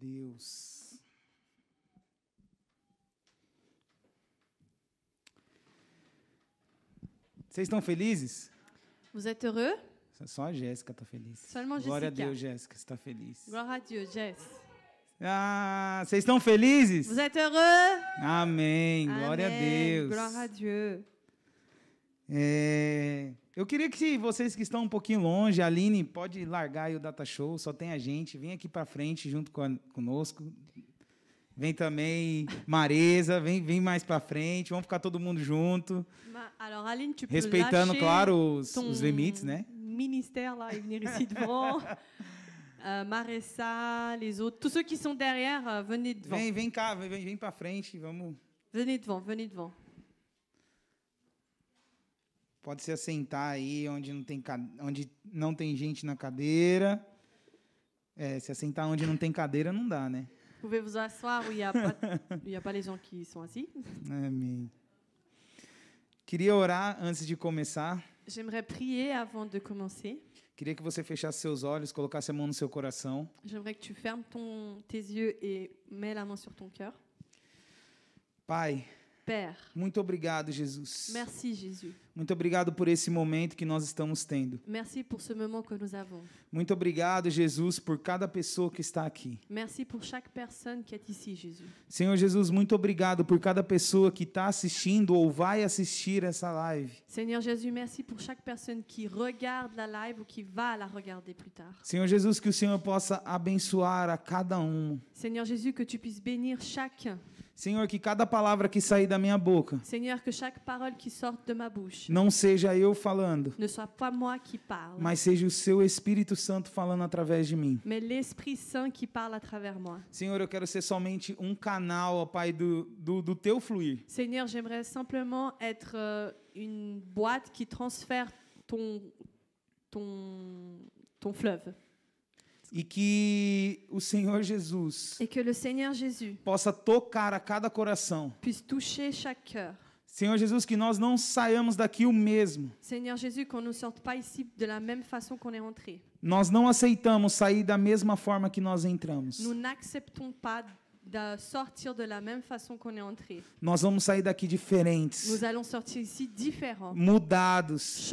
Deus. Vocês estão felizes? Vous êtes heureux? Só a Jéssica está feliz. Seulement Glória Jessica. a Deus, Jéssica, está feliz. Glória a Deus, Jéssica. Tá ah, vocês estão felizes? Vous êtes heureux? Amém. Amém. Glória a Deus. Glória a Deus. É... Eu queria que vocês que estão um pouquinho longe, Aline, pode largar aí o Data Show, só tem a gente. Vem aqui para frente junto com a, conosco. Vem também Maresa, vem, vem mais para frente, vamos ficar todo mundo junto. alors, Aline, tu Respeitando, claro, os, os limites, né? Ministério, lá, e venir ici devant. Euh, Maressa, les autres, tous ceux qui sont derrière, euh, venez devant. Vem, vem cá, vem, vem para frente, vamos. Venez devant, venez devant. Pode se assentar aí onde não tem, onde não tem gente na cadeira. É, se assentar onde não tem cadeira não dá, né? pouvez vous asseoir où il n'y a, a, pas les Amém. Queria orar antes de começar. J'aimerais prier avant de commencer. Queria que você fechasse seus olhos, colocasse a mão no seu coração. J'aimerais que tu fermes ton, tes yeux et mets la main sur ton cœur. Pai, Père. Muito obrigado, Jesus. Merci, Jesus. Muito obrigado por esse momento que nós estamos tendo. Merci pour ce moment que nous avons. Muito obrigado, Jesus, por cada pessoa que está aqui. Merci pour chaque personne qui est ici, Jesus. Senhor Jesus, muito obrigado por cada pessoa que está assistindo ou vai assistir essa live. Senhor Jesus, merci pour chaque personne qui regarde la live ou qui va la regarder plus tard. Senhor Jesus, que o Senhor possa abençoar a cada um. Senhor Jesus, que tu puisses bénir chacun. Senhor, que cada palavra que sair da minha boca que chaque parole qui sorte de ma bouche não seja eu falando, ne soit pas moi qui parle, mas seja o seu Espírito Santo falando através de mim. mais l'Esprit Saint qui parle à travers moi. Senhor, eu quero ser somente um canal, ó Pai, do, do, do teu fluir. Senhor, j'aimerais simplement être euh, une boîte qui transfère ton, ton, ton fleuve. E que o Senhor Jesus Et que le Seigneur Jésus possa tocar a cada coração. puisse toucher chaque cœur. Senhor Jesus, que nós não saiamos daqui o mesmo. Senhor Jesus que ne sorte pas ici de la même façon qu'on est rentré. Nós não aceitamos sair da mesma forma que nós entramos. Nous n'acceptons pas de sortir de la même Nós vamos sair daqui diferentes. Mudados.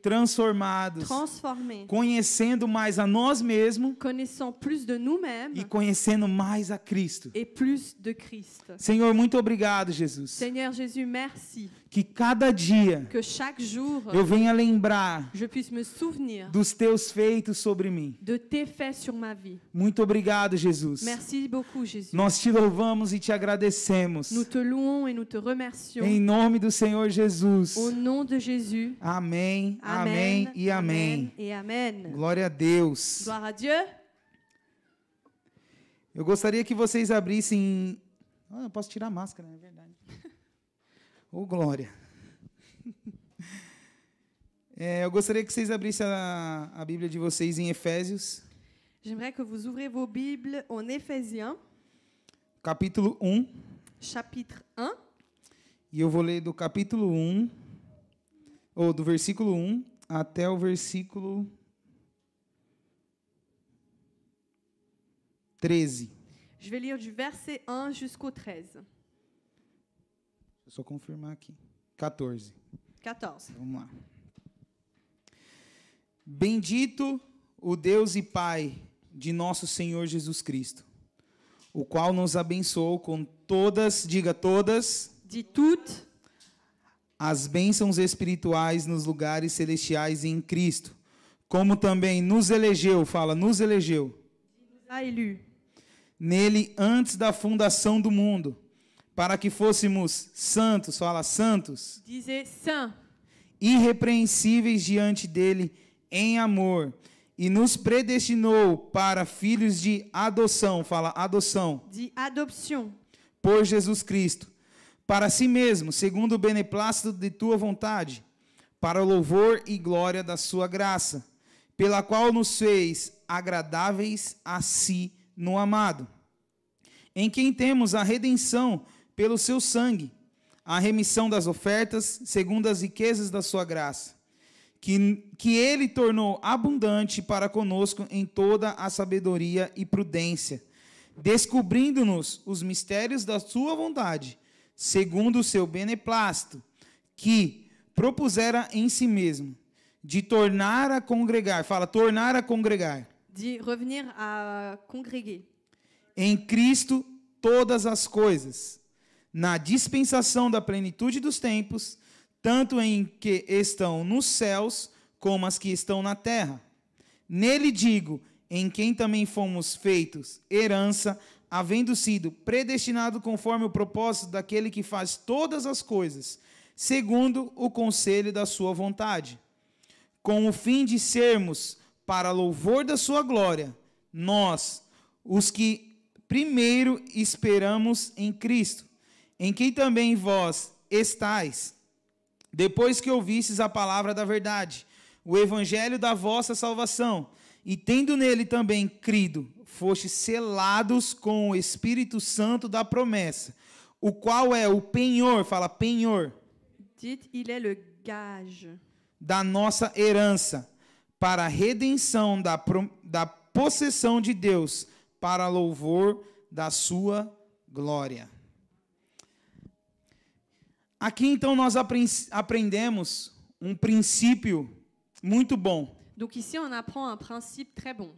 Transformados. Conhecendo mais a nós mesmos. de E conhecendo mais a Cristo. de Senhor, muito obrigado, Jesus. Senhor Jesus, merci que cada dia jour, eu venha lembrar dos teus feitos sobre mim. Muito obrigado, Jesus. Beaucoup, Jesus. Nós te louvamos e te agradecemos. Te em nome do Senhor Jesus. Jesus. Amém, amém, amém, e amém. amém, e amém. Glória a Deus. Glória a Eu gostaria que vocês abrissem. Ah, eu posso tirar a máscara, é verdade. Ô, glória! É, eu gostaria que vocês abrissem a, a, Bíblia de vocês em Efésios. J'aimerais que vous ouvrez vos Bibles en Éphésiens. Capítulo 1. Chapitre 1. E eu vou ler do capítulo 1, ou do versículo 1 até o versículo 13. Je vais lire du verset 1 jusqu'au 13 eu só confirmar aqui. 14. 14. Vamos lá. Bendito o Deus e Pai de nosso Senhor Jesus Cristo, o qual nos abençoou com todas, diga todas, de tudo, as bênçãos espirituais nos lugares celestiais em Cristo, como também nos elegeu, fala, nos elegeu. Nele antes da fundação do mundo para que fôssemos santos, fala santos, dizer san, irrepreensíveis diante dele em amor, e nos predestinou para filhos de adoção, fala adoção, de adopção, por Jesus Cristo, para si mesmo, segundo o beneplácito de tua vontade, para o louvor e glória da sua graça, pela qual nos fez agradáveis a si no amado, em quem temos a redenção pelo seu sangue, a remissão das ofertas, segundo as riquezas da sua graça, que, que ele tornou abundante para conosco em toda a sabedoria e prudência, descobrindo-nos os mistérios da sua vontade, segundo o seu beneplácito, que propusera em si mesmo de tornar a congregar, fala tornar a congregar. De revenir a congregar. Em Cristo todas as coisas, na dispensação da plenitude dos tempos, tanto em que estão nos céus como as que estão na terra. Nele digo, em quem também fomos feitos herança, havendo sido predestinado conforme o propósito daquele que faz todas as coisas, segundo o conselho da sua vontade, com o fim de sermos para louvor da sua glória, nós, os que primeiro esperamos em Cristo em quem também vós estáis, depois que ouvistes a palavra da verdade, o evangelho da vossa salvação, e tendo nele também crido, fostes selados com o Espírito Santo da promessa, o qual é o penhor, fala penhor. Dites, il est le é gage. Da nossa herança, para a redenção da, da possessão de Deus, para louvor da sua glória. Aqui então nós aprendemos um princípio muito bom. Donc ici on apprend un principe très bon.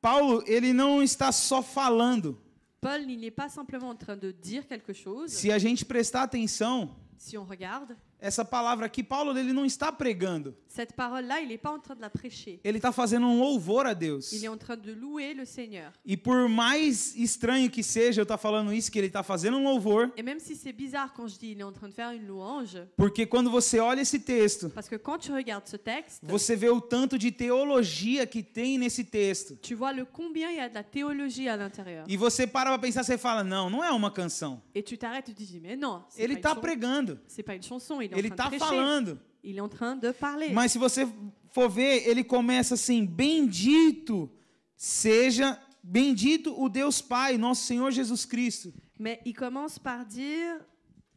Paulo, ele não está só falando. Paul, il n'est pas simplement en train de dire quelque chose. Se a gente prestar atenção, si on regarde, essa palavra aqui, Paulo ele não está pregando. Cette parole-là, il est pas en train de la prêcher. Ele está fazendo um louvor a Deus. Il est en train de louer le Seigneur. E por mais estranho que seja eu estar tá falando isso, que ele está fazendo um louvor. Et même si c'est bizarre quand je dis il est en train de faire une louange. Porque quando você olha esse texto, parce que quand tu regardes ce texte, você vê o tanto de teologia que tem nesse texto. Tu vois le combien il y a de la théologie à l'intérieur. E você para para pensar, você fala não, não é uma canção. Et tu t'arrêtes, tu dis mais non. Ele está pregando. C'est pas une chanson ele é está falando. É Mas se você for ver, ele começa assim: Bendito seja, bendito o Deus Pai, nosso Senhor Jesus Cristo. Mas ele começa por dizer: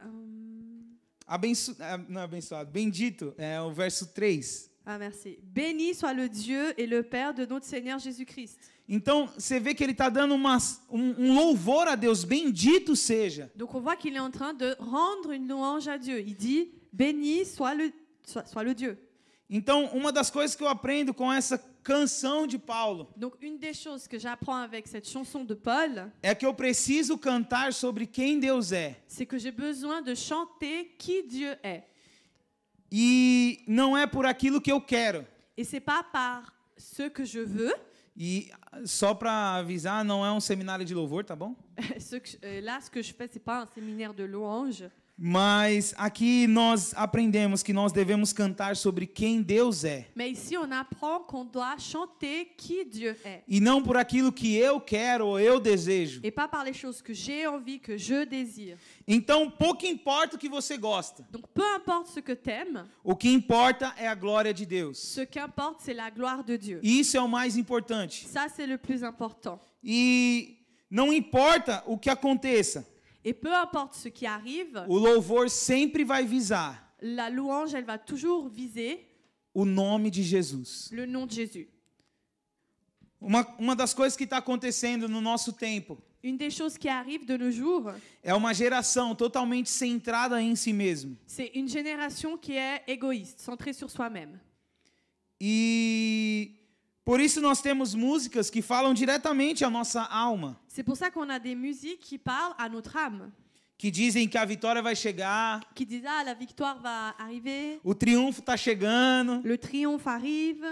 Hum... Abenço... Ah, não, é abençoado. Bendito é o verso 3. Ah, merci. Béni soit le Dieu et le Père de notre Seigneur Jésus-Christ. Então, você vê que ele está dando uma, um, um, louvor a Deus, bendito seja. Donc on voit qu'il est en train de rendre une louange à Dieu. Il dit Béni soit le, soit, soit le Dieu. Então, uma das coisas que eu aprendo com essa canção de Paulo Donc une des choses que j'apprends avec cette chanson de Paul, é que eu preciso cantar sobre quem Deus é. c'est que j'ai besoin de chanter qui Dieu est. E não é por aquilo que eu quero. Et c'est pas par ce que je veux. E só para avisar, não é um seminário de louvor, tá bom? Ce que- euh, là, ce que je fais, c'est pas un séminaire de louange. Mas aqui nós aprendemos que nós devemos cantar sobre quem Deus é. Mais ici on apprend qu'on doit chanter qui Dieu est. E não por aquilo que eu quero ou eu desejo. Et pas par les choses que j'ai envie que je désire. Então pouco importa o que você gosta. Donc peu importe ce que t'aimes. O que importa é a glória de Deus. Ce c'est la gloire de Dieu. isso é o mais importante. Ça c'est le plus important. E não importa o que aconteça. Et peu importe ce qui arrive, o louvor sempre vai visar la louange, elle va toujours viser o nome de Jesus. le nom de Jésus. Uma, uma das coisas que está acontecendo no nosso tempo Une des choses qui arrive de nos jours, é uma geração totalmente centrada em si mesmo. c'est une génération qui est égoïste, centrée sur soi-même. E por isso nós temos músicas que falam diretamente à nossa alma. C'est pour ça qu'on a des musiques qui parlent à notre âme. Que dizem que a vitória vai chegar. Que disent ah la vitória va arriver. O triunfo está chegando. Le triomphe arrive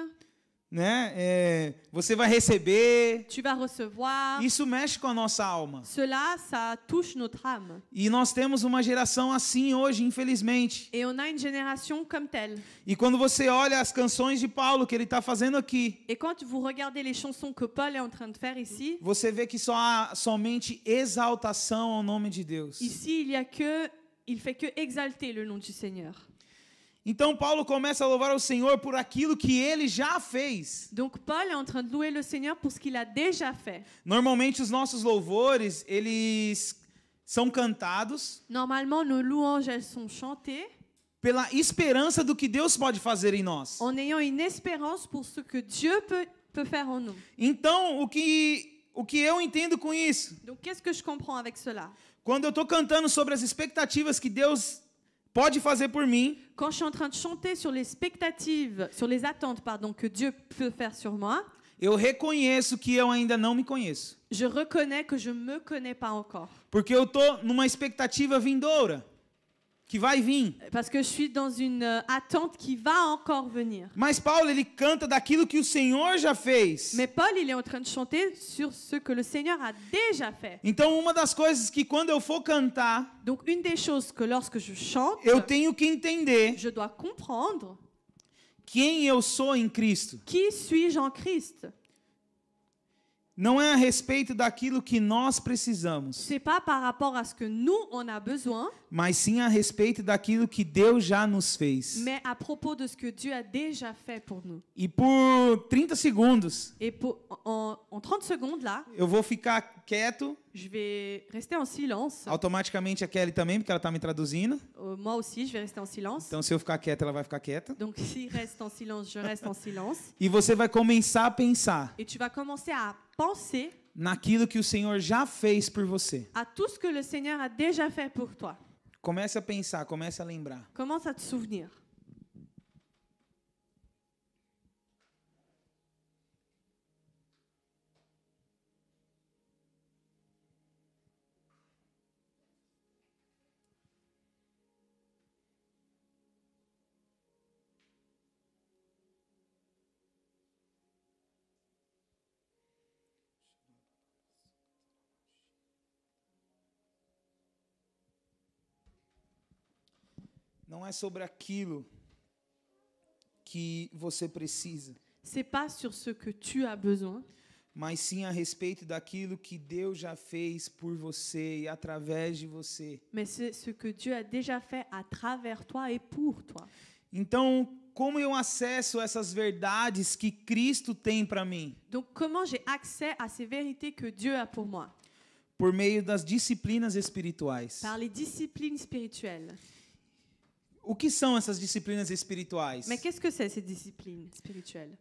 né? É, você vai receber. Tu vas recevoir. Isso mexe com a nossa alma. Cela, ça touche notre âme. E nós temos uma geração assim hoje, infelizmente. Et on a une génération comme telle. E quando você olha as canções de Paulo que ele está fazendo aqui. Et quand vous regardez les chansons que Paul est en train de faire ici. Você vê que só há somente exaltação ao nome de Deus. Ici, il y a que il fait que exalter le nom du Seigneur. Então Paulo começa a louvar o Senhor por aquilo que ele já fez. Donc Paul est en train de louer le Seigneur pour ce qu'il a déjà fait. Normalmente os nossos louvores, eles são cantados. Normalement nos louanges elles sont chantées. Pela esperança do que Deus pode fazer em nós. En ayant une espérance pour ce que Dieu peut peut faire en nous. Então o que o que eu entendo com isso? Donc qu'est-ce que je comprends avec cela? Quando eu estou cantando sobre as expectativas que Deus pode fazer por mim. Quand je suis en train de chanter sur les spectatives, sur les attentes pardon que Dieu peut faire sur moi, eu reconheço que eu ainda não me conheço. Je reconnais que je me connais pas encore. Porque eu tô numa expectativa vindoura que vai vir. Parce que je suis dans une euh, attente qui va encore venir. Mas Paulo ele canta daquilo que o Senhor já fez. Mais Paul il est en train de chanter sur ce que le Seigneur a déjà fait. Então uma das coisas que quando eu for cantar, donc une des choses que lorsque je chante, eu tenho que entender, je dois comprendre quem eu sou em Cristo. Qui suis-je en Christ? não é a respeito daquilo que nós precisamos. C'est pas par rapport à ce que nous on a besoin. Mas sim a respeito daquilo que Deus já nos fez. Mais à propos de ce que Dieu a déjà fait pour nous. E por 30 segundos. Et pour en, en 30 secondes là. Eu vou ficar quieto. Je vais rester en silence. Automaticamente a Kelly também, porque ela está me traduzindo. Uh, moi aussi, je vais rester en silence. Então se eu ficar quieta, ela vai ficar quieta. Donc si reste en silence, je reste en silence. e você vai começar a pensar. Et tu vas commencer à penser naquilo que o Senhor já fez por você. que a déjà fait pour toi. Comece a pensar, comece a lembrar. Commence à te souvenir. Não é sobre aquilo que você precisa. C'est pas sur ce que tu as besoin. Mas sim a respeito daquilo que Deus já fez por você e através de você. Mas c'est ce que Dieu a déjà fait à travers toi et pour toi. Então, como eu acesso essas verdades que Cristo tem para mim? Donc comment j'ai accès à ces vérités que Dieu a pour moi? Por meio das disciplinas espirituais. Par les disciplines spirituelles. O que são essas disciplinas espirituais? Mas qu'est-ce que c'est é ces disciplines spirituelles?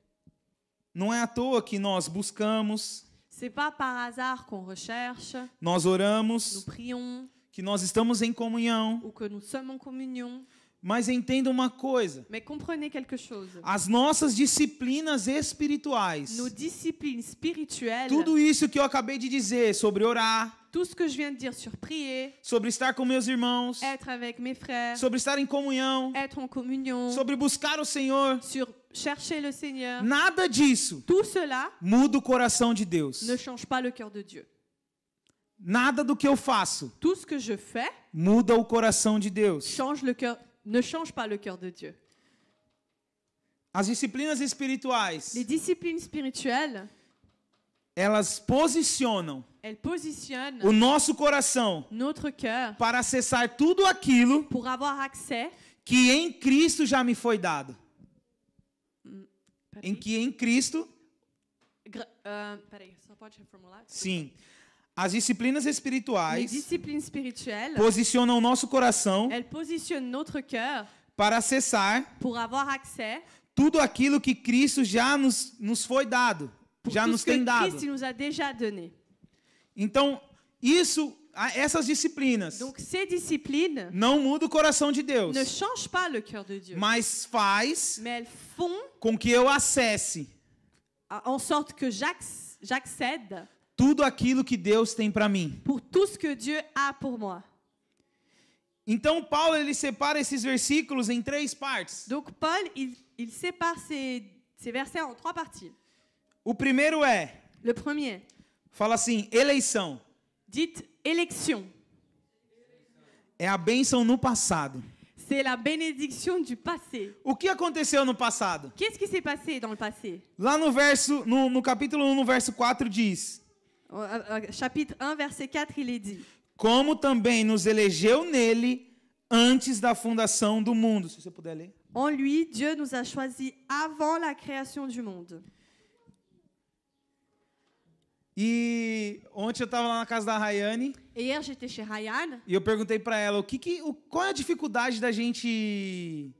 Não é à toa que nós buscamos. C'est pas par hasard qu'on recherche. Nós oramos. Nous prions. Que nós estamos em comunhão. Ou que nous sommes en communion. Mas entenda uma coisa. Mais comprenez quelque chose. As nossas disciplinas espirituais. Nos disciplines spirituelles. Tudo isso que eu acabei de dizer sobre orar Tout ce que je viens de dire sur prier, sobre estar com meus irmãos, être avec mes frères, sobre estar em comunhão, être en communion, sobre buscar o Senhor, sur chercher le Seigneur, nada disso tout cela muda o coração de Deus. Ne change pas le cœur de Dieu. Nada do que eu faço tout ce que je fais, muda o coração de Deus. Change le cœur, ne change pas le cœur de Dieu. As disciplinas espirituais, les disciplines spirituelles, elas posicionam o nosso coração notre para acessar tudo aquilo pour avoir accès que em Cristo já me foi dado. Em que em Cristo. Uh, peraí, só pode reformular? Sim. As disciplinas espirituais disciplines posicionam o nosso coração para acessar tudo aquilo que Cristo já nos, nos foi dado, já nos tem dado. nos a déjà donné. Então, isso essas disciplinas Donc, ces disciplines não muda o coração de Deus. Ne change pas le cœur de Dieu. Mas faz Mais elles font com que eu acesse en sorte que j'accède tudo aquilo que Deus tem para mim. Pour tout ce que Dieu a pour moi. Então Paulo ele separa esses versículos em três partes. Donc Paul il, il sépare ces, ces versets en trois parties. O primeiro é Le premier Fala assim, eleição. Dites élection. É a bênção no passado. C'est la bénédiction du passé. O que aconteceu no passado? Qu'est-ce qui s'est passé dans le passé? Lá no verso no, no capítulo 1, no verso 4 diz. Chapitre 1 verset 4 il est dit. Como também nos elegeu nele antes da fundação do mundo, se você puder ler. En lui Dieu nous a choisi avant la création du monde. E ontem eu estava lá na casa da Rayane. E eu gente Rayane. E eu perguntei para ela o que, que o, qual é a dificuldade da gente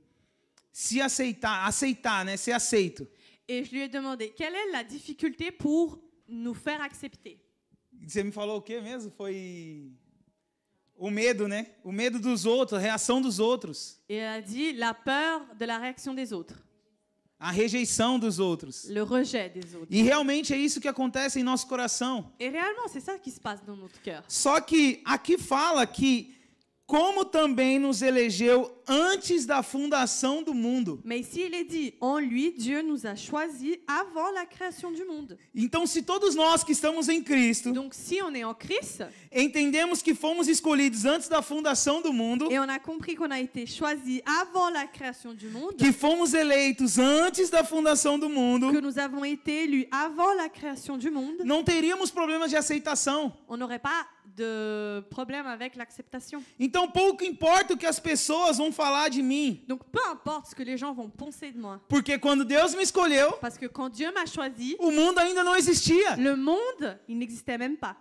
se aceitar, aceitar, né, ser aceito. Et je lui ai demandé quelle est é la difficulté pour nous faire accepter. Você me falou o que mesmo? Foi o medo, né? O medo dos outros, a reação dos outros. Et elle a dit la peur de la réaction des autres a rejeição dos outros. Le rejet des autres. E realmente é isso que acontece em nosso coração. E realmente é isso que se passa no nosso coração. Só que aqui fala que como também nos elegeu antes da fundação do mundo. Mas se ele diz em lui Dieu nos a choisis avant la création du monde. Então se todos nós que estamos em Cristo, Donc si on est en Christ, entendemos que fomos escolhidos antes da fundação do mundo, et on a compris qu'on a été choisis avant la création du monde, que fomos eleitos antes da fundação do mundo, que nous avons été élus avant la création du monde, não teríamos problemas de aceitação. On n'aurait pas de problème avec l'acceptation. Então pouco importa o que as pessoas vão falar de mim. Donc peu importe ce que les gens vont penser de moi. Porque quando Deus me escolheu, Parce que quand Dieu m'a choisi, o mundo ainda não existia. le monde, il n'existait même pas.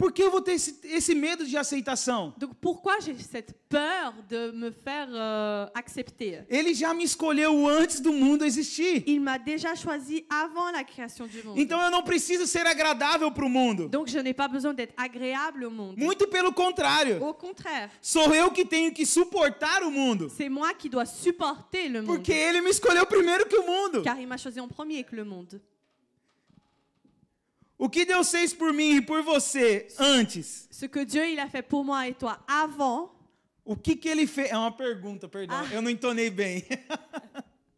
Por que eu vou ter esse, esse medo de aceitação? Donc pourquoi j'ai cette peur de me faire euh, accepter Ele já me escolheu antes do mundo existir. Il m'a déjà choisi avant la création du monde. Então eu não preciso ser agradável para o mundo. Donc je n'ai pas besoin d'être agréable au monde. Muito pelo contrário. Au contraire. Sou eu que tenho que suportar o mundo. C'est moi qui dois supporter le monde. Porque ele me escolheu primeiro que o mundo. Car il m'a choisi en premier que le monde. O que Deus fez por mim e por você antes? Ce que Dieu il a fait pour moi et toi avant. O que que ele fez? É uma pergunta, perdão. Ah. Eu não entonei bem.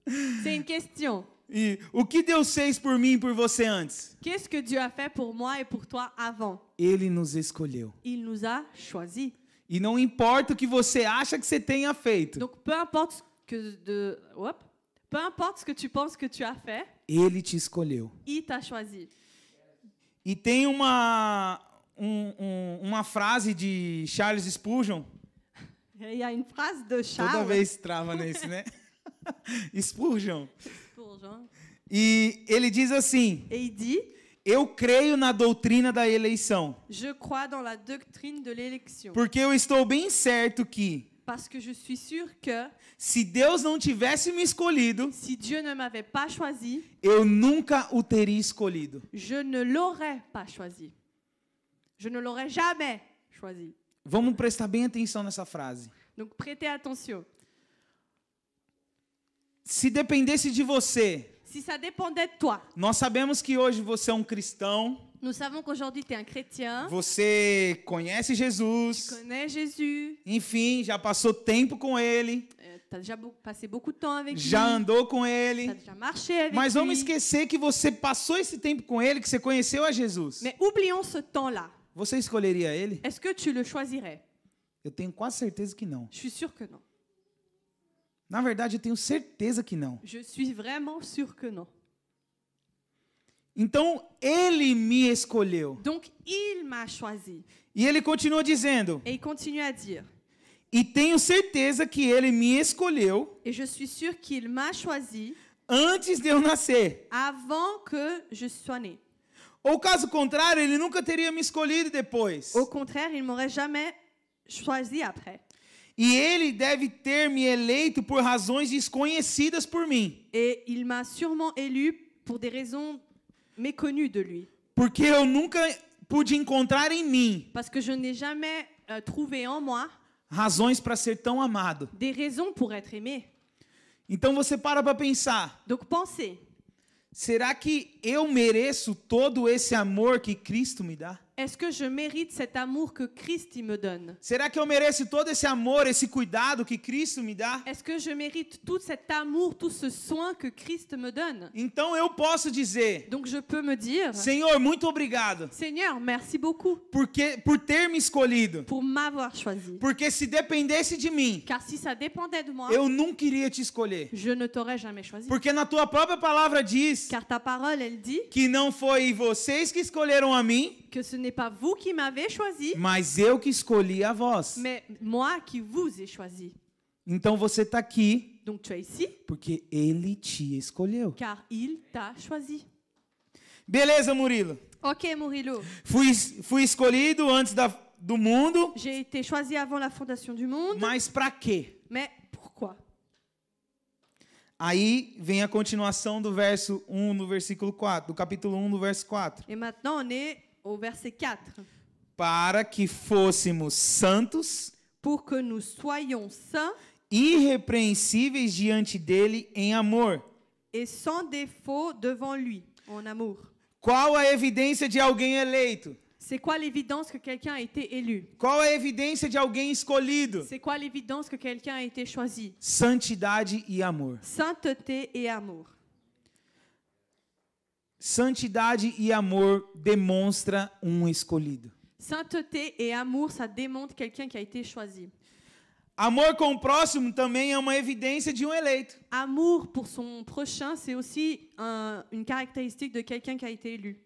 C'est une question. E o que Deus fez por mim e por você antes? Qu'est-ce que Dieu a fait pour moi et pour toi avant? Ele nos escolheu. Il nous a choisis. E não importa o que você acha que você tenha feito. Donc peu importe que de, Oop. peu importe ce que tu penses que tu as fait. Ele te escolheu. Il t'a choisi. E tem uma, um, um, uma frase de Charles Spurgeon. E frase de Charles. Toda vez trava nesse, né? Spurgeon. Spurgeon. E ele diz assim. Ele diz. Eu creio na doutrina da eleição. Je crois dans la doctrine de l'élection. Porque eu estou bem certo que Parce que je suis que se Deus não tivesse me escolhido, se Deus não m'avait pas choisi, eu nunca o teria escolhido. Je ne l'aurais pas choisi. Je ne l'aurais jamais choisi. Vamos prestar bem atenção nessa frase. Donc prêtez attention. Se dependesse de você, se ça dépendait de toi, nós sabemos que hoje você é um cristão. Nous savons qu'aujourd'hui tu es un chrétien. Você conhece Jesus. connais Jésus. Enfim, já passou tempo com ele. Euh, t'as déjà passé beaucoup de temps avec já andou com ele. T'as déjà marché avec Mas vamos esquecer que você passou esse tempo com ele, que você conheceu a Jesus. Mais oublions ce temps-là. Você escolheria ele? Est-ce que tu le choisirais? Eu tenho quase certeza que não. Je suis sûr que non. Na verdade, eu tenho certeza que não. Je suis vraiment sûr que non. Então ele me escolheu. Donc il m'a choisi. E ele continua dizendo. Et il continue à dire. E tenho certeza que ele me escolheu. Et je suis sûr qu'il m'a choisi. Antes de eu nascer. Avant que je sois né. Ou caso contrário, ele nunca teria me escolhido depois. Au contraire, il m'aurait jamais choisi après. E ele deve ter me eleito por razões desconhecidas por mim. Et il m'a sûrement élu pour des raisons méconnu de lui. Porque eu nunca pude encontrar em mim Parce que je n'ai jamais euh, trouvé en moi razões para ser tão amado. des raisons pour être aimé. Então você para para pensar, Donc pensez, será que eu mereço todo esse amor que Cristo me dá? Est-ce que je mérite cet amour que Christ me donne? Será que eu mereço todo esse amor, esse cuidado que Cristo me dá? Est-ce que je mérite tout cet amour, tout ce soin que Christ me donne? Então eu posso dizer. Donc je peux me dire. Senhor, muito obrigado. Seigneur, merci beaucoup. Porque por ter me escolhido. Pour m'avoir choisi. Porque se dependesse de mim. Car si ça dépendait de moi. Eu nunca iria te escolher. Je ne t'aurais jamais choisi. Porque na tua própria palavra diz. Car ta parole elle dit. Que não foi vocês que escolheram a mim que ce n'est pas vous qui m'avez choisi. Mas eu que escolhi a vós. Mais moi qui vous ai choisi. Então você está aqui. Donc tu es ici. Porque ele te escolheu. Car il t'a choisi. Beleza, Murilo. Ok, Murilo. Fui, fui escolhido antes da, do mundo. J'ai été choisi avant la fondation du monde. Mas para quê? Mais pourquoi? Aí vem a continuação do verso 1 no versículo 4, do capítulo 1 no verso 4. E maintenant on est au verset 4. Para que fôssemos santos. Pour que nous soyons saints. Irrepreensíveis diante dele em amor. Et sans défaut devant lui en amour. Qual a evidência de alguém eleito? C'est quoi l'évidence que quelqu'un a été élu? Qual a evidência de alguém escolhido? C'est quoi l'évidence que quelqu'un a été choisi? Santidade e amor. Sainteté et amour. Santidade e amor demonstra um escolhido. Sainteté e amor, ça demonstra quelqu'un qui a été choisi. Amor com o próximo também é uma evidência de um eleito. Amor por son prochain, c'est aussi un, une caractéristique de quelqu'un qui a été élu.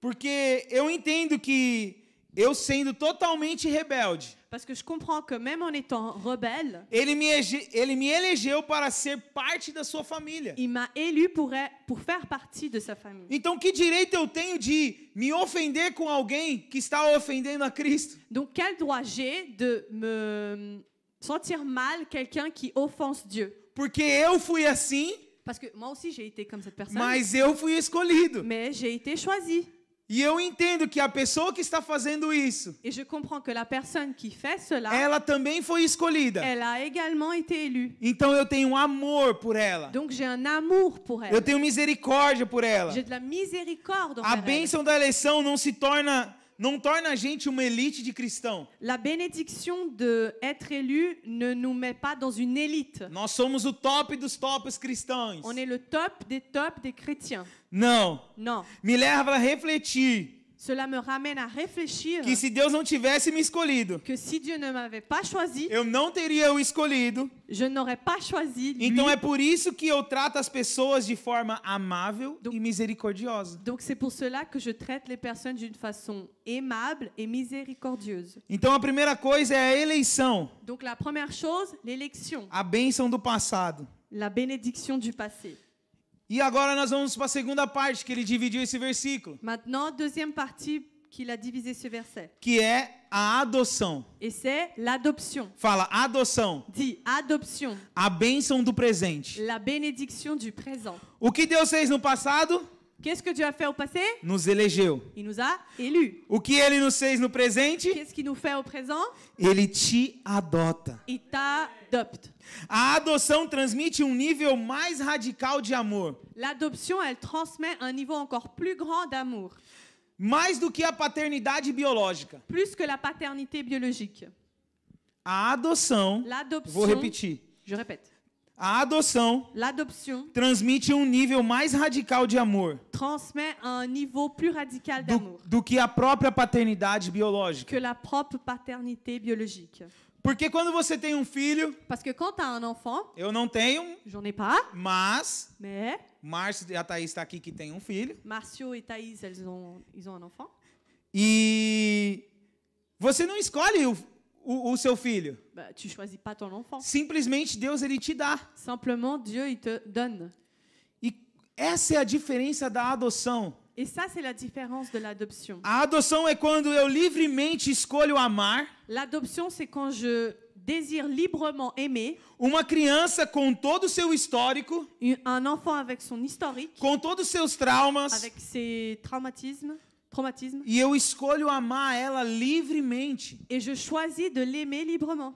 Porque eu entendo que eu sendo totalmente rebelde. Parce que je comprends que même en étant rebelle, ele me, ele me elegeu para ser parte da sua família. Il m'a élu pour, pour faire partie de sa famille. Então que direito eu tenho de me ofender com alguém que está ofendendo a Cristo? Donc quel droit j'ai de me sentir mal quelqu'un qui offense Dieu? Porque eu fui assim. Parce que moi aussi j'ai été comme cette personne. Mas eu fui escolhido. Mais j'ai été choisi. E eu entendo que a pessoa que está fazendo isso, je comprends que la personne qui fait cela, ela também foi escolhida. a également été élue. Então eu tenho amor por ela. Donc j'ai un amour pour Eu tenho misericórdia por ela. J'ai de la miséricorde A envers elle. bênção da eleição não se torna não torna a gente uma elite de cristão. La bénédiction de être élu ne nous met pas dans une élite. Nós somos o top dos tops cristãos. On est le top des tops des chrétiens. Não. Não. Me leva a refletir. Cela me ramène à réfléchir que se Deus não tivesse me escolhido, que se Dieu ne m'avait pas choisi, eu não teria o escolhido. Je n'aurais pas choisi lui. Então é por isso que eu trato as pessoas de forma amável donc, e misericordiosa. Donc c'est pour cela que je traite les personnes d'une façon aimable et misericordieuse. Então a primeira coisa é a eleição. Donc la première chose, l'élection. A bênção do passado. La bénédiction du passé. E agora nós vamos para a segunda parte que ele dividiu esse versículo. Maintenant, deuxième partie qu'il a divisé ce verset. Que é a adoção. Et c'est l'adoption. Fala adoção. Dit adoption. A bênção do presente. La bénédiction du présent. O que Deus fez no passado? Qu'est-ce que Dieu a fait au passé? Nos elegeu. Il nous a élus. O que ele nos fez no presente? Qu'est-ce qu'il nous fait au présent? Ele te adota. Il t'adopte. A adoção transmite um nível mais radical de amor. L'adoption, elle transmet un niveau encore plus grand d'amour. Mais do que a paternidade biológica. Plus que la paternité biologique. A adoção, vou repetir. Je répète. A adoção transmite um nível mais radical de amor radical do, do, que a própria paternidade biológica. Porque quando você tem um filho. Parce que quand un enfant. Eu não tenho. J'en ai pas. Mas. Mais. Márcio e a Thaís está aqui que tem um filho. Márcio e Thaís, eles ont, ils ont un enfant. E. Você não escolhe o, o, o, seu filho. Bah, tu choisis pas ton enfant. Simplesmente Deus ele te dá. Simplement Dieu il te donne. E essa é a diferença da adoção. Et ça c'est la différence de l'adoption. A adoção é quando eu livremente escolho amar. L'adoption c'est quand je désire librement aimer. Uma criança com todo o seu histórico. Un enfant avec son historique. Com todos os seus traumas. Avec ses traumatismes e eu escolho amar ela livremente. E je choisis de l'aimer librement.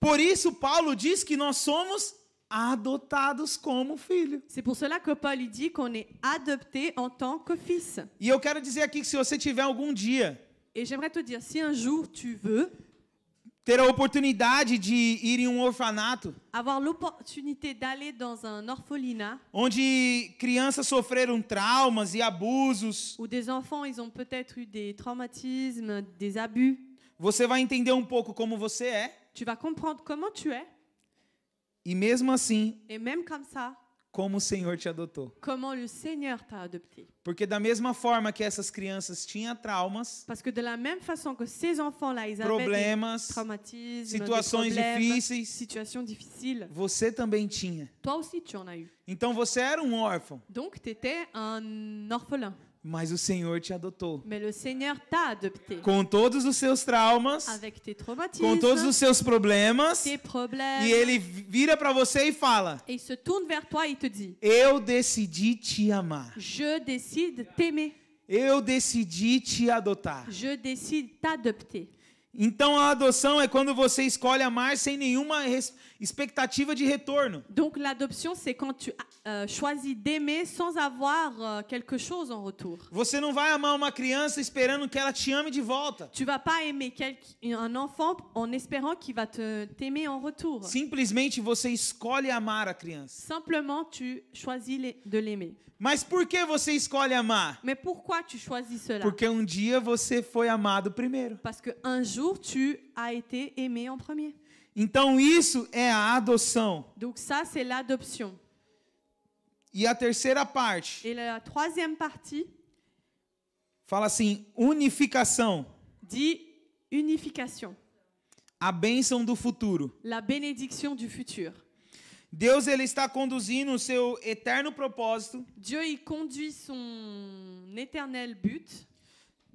Por isso Paulo diz que nós somos adotados como filho. C'est pour cela que Paul dit qu'on est adopté en tant que fils. E eu quero dizer aqui que se você tiver algum dia, et j'aimerais te dire si un jour tu veux, ter a oportunidade de ir em um orfanato. Avoir l'opportunité d'aller dans un orphelinat. Onde crianças sofreram traumas e abusos. des enfants, ils ont peut-être eu des traumatismes, des abus. Você vai entender um pouco como você é. Tu vas comprendre comment tu es. E mesmo assim, Et même comme ça, como o Senhor te adotou. t'a adopté. Porque da mesma forma que essas crianças tinham traumas, que enfants Problemas, situações difíceis. você também tinha. toi aussi tu en as eu. Então você era um órfão. Donc tu un orphelin. Mas o Senhor te adotou. Com todos os seus traumas. Com todos os seus problemas. E ele vira para você e fala. Eu decidi te amar. Je décide t'aimer. Eu decidi te adotar. Je décide t'adopter. Então a adoção é quando você escolhe amar sem nenhuma expectativa de retorno. Donc l'adoption c'est quand tu euh, choisis d'aimer sans avoir euh, quelque chose en retour. Você não vai amar uma criança esperando que ela te ame de volta. Tu vas pas aimer un enfant en espérant qu'il va te t'aimer en retour. Simplesmente você escolhe amar a criança. Simplement tu choisis de l'aimer. Mas por que você escolhe amar? Mais pourquoi tu choisis cela? Porque um dia você foi amado primeiro. Parce que un jour tu as été aimé en premier. Então isso é a adoção. Donc ça c'est l'adoption. E a terceira parte. Et la troisième partie. Fala assim, unificação. Dit unification. A bênção do futuro. La bénédiction du futur. Deus ele está conduzindo o seu eterno propósito. Dieu il conduit son éternel but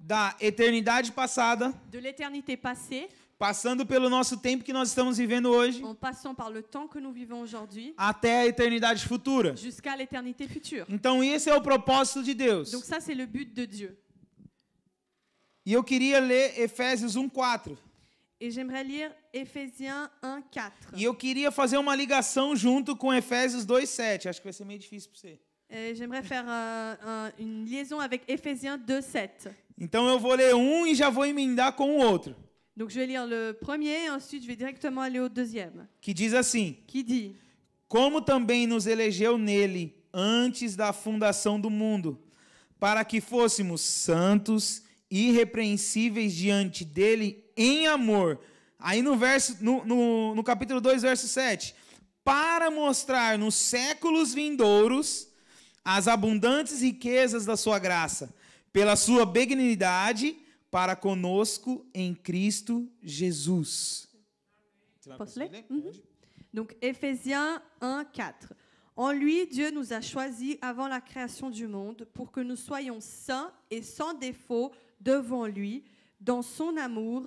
da eternidade passada, de l'éternité passée, passando pelo nosso tempo que nós estamos vivendo hoje, en passant par le temps que nous vivons aujourd'hui, até a eternidade futura. jusqu'à l'éternité future. Então esse é o propósito de Deus. Donc ça c'est le but de Dieu. E eu queria ler Efésios 1:4. Et j'aimerais lire Ephésiens 1:4. E eu queria fazer uma ligação junto com Efésios 2:7. Acho que vai ser meio difícil para você. J'aimerais faire un, un, une liaison avec Ephésiens 2:7. Então eu vou ler um e já vou emendar com o outro. Donc je vais lire le premier, ensuite je vais directement aller au deuxième. Que diz assim: Qui dit Como também nos elegeu nele antes da fundação do mundo, para que fôssemos santos, irrepreensíveis diante dele em amor. Aí no verso no, no, no capítulo 2, verso 7, para mostrar nos séculos vindouros as abundantes riquezas da sua graça pela sua benignidade para conosco em Cristo Jesus. Posso Donc Ephésiens 1, 4. En lui, Dieu nous a choisis avant la création du monde pour que nous soyons saints et sans défaut devant lui. Dans son amour,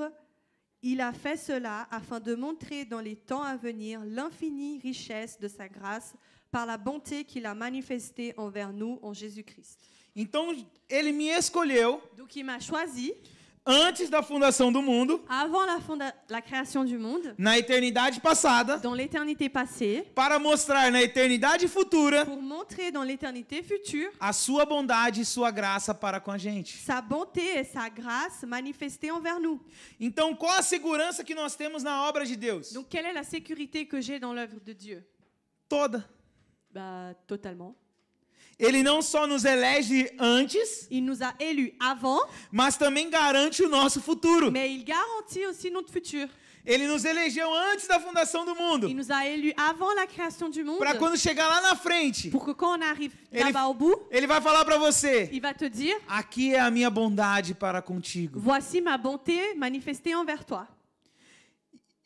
il a fait cela afin de montrer dans les temps à venir l'infinie richesse de sa grâce par la bonté qu'il a manifestée envers nous en Jésus-Christ. Então ele me escolheu. m'a choisi. Antes da fundação do mundo. Avant la, funda la création du monde. Na eternidade passada. Dans l'éternité passée. Para mostrar na eternidade futura. Pour montrer dans l'éternité future. A sua bondade e sua graça para com a gente. Sa bonté et sa grâce manifestées envers nous. Então qual a segurança que nós temos na obra de Deus? Donc quelle est la sécurité que j'ai dans l'œuvre de Dieu? Toda. Bah, totalement. Ele não só nos elege antes, il nous a élus avant, mas também garante o nosso futuro. mais il garantit aussi notre futur. Ele nos elegeu antes da fundação do mundo. Il nous a élus avant la création du monde. Para quando chegar lá na frente, Porque que quand on arrive ele, là-bas au bout, ele vai falar para você. Il va te dire, aqui é a minha bondade para contigo. Voici ma bonté manifestée envers toi.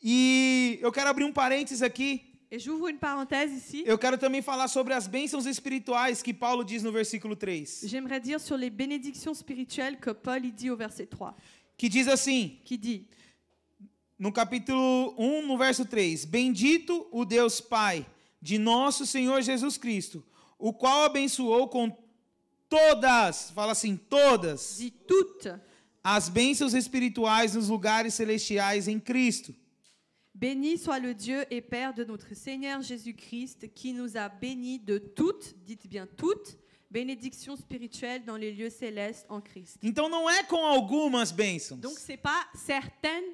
E eu quero abrir um parênteses aqui une parenthèse ici. Eu quero também falar sobre as bênçãos espirituais que Paulo diz no versículo 3. J'aimerais dire sur les bénédictions spirituelles que Paul dit au verset 3. Que diz assim: Que diz. no capítulo 1, no verso 3: Bendito o Deus Pai de nosso Senhor Jesus Cristo, o qual abençoou com todas, fala assim, todas, de toutes, as bênçãos espirituais nos lugares celestiais em Cristo. Béni soit le Dieu et Père de notre Seigneur Jésus-Christ, qui nous a bénis de toutes, dites bien toutes, bénédictions spirituelles dans les lieux célestes en Christ. Então não é Donc c'est pas certaines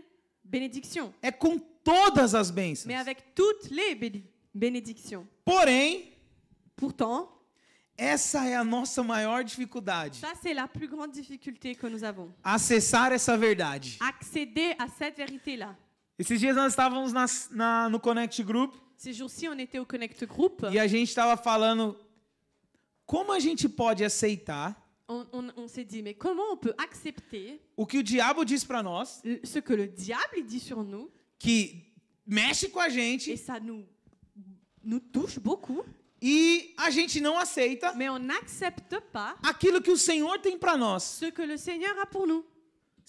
bénédictions, é todas mais avec toutes les bénédictions. Pourtant, essa est ça c'est la plus grande difficulté que nous avons. Accéder à cette vérité-là. Esses dias nós estávamos na, na, no Connect Group. Esses jours-ci, on était au Connect Group. E a gente estava falando como a gente pode aceitar on, on, on s'est dit, mais comment on peut accepter o que o diabo diz para nós, ce que le diable dit sur nous, que mexe com a gente, et ça nous, nous touche beaucoup, e a gente não aceita mais on n'accepte pas aquilo que o Senhor tem para nós. ce que le Seigneur a pour nous.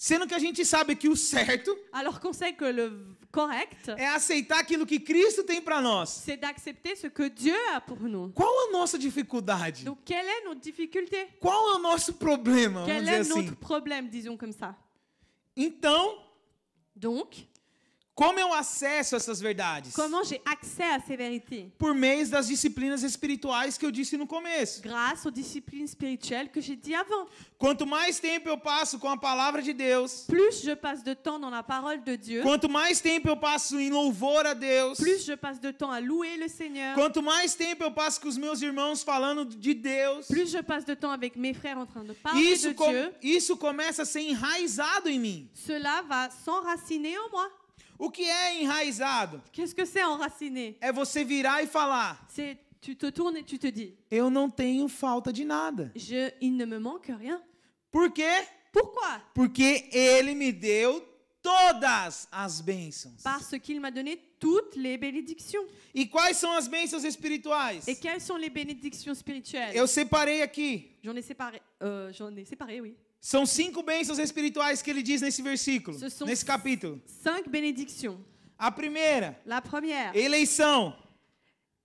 Sendo que a gente sabe que o certo Alors qu'on sait que le correct é aceitar aquilo que Cristo tem para nós. c'est d'accepter ce que Dieu a pour nous. Qual a nossa dificuldade? Donc quelle est notre difficulté Qual é o nosso problema? Vamos Quel dizer est notre assim. problème, disons comme ça Então, Donc, como eu acesso essas verdades? Comment j'ai accès à ces Por meio das disciplinas espirituais que eu disse no começo. Graças à disciplina spirituelles que eu disse avant. Quanto mais tempo eu passo com a palavra de Deus, Plus je passe de temps dans la parole de Dieu, quanto mais tempo eu passo em louvor a Deus, plus je passe de temps à louer le Seigneur, quanto mais tempo eu passo com os meus irmãos falando de Deus, plus je passe de temps avec mes frères en train de parler isso de com, Dieu, isso começa a ser enraizado em mim. Cela va s'enraciner en moi. O que é enraizado? Qu'est-ce que c'est enraciné É você virar e falar: C'est tu te tournes et tu te dis Eu não tenho falta de nada. je il ne me manque rien. Por quê? Pourquoi Porque ele me deu todas as bênçãos. Parce qu'il m'a donné toutes les bénédictions. E quais são as bênçãos espirituais? Et quelles sont les bénédictions spirituelles Eu separei aqui J'en ai séparé euh, j'en ai séparé oui. São cinco bênçãos espirituais que ele diz nesse versículo, nesse capítulo. Cinco benedictions. A primeira. La première. Eleição.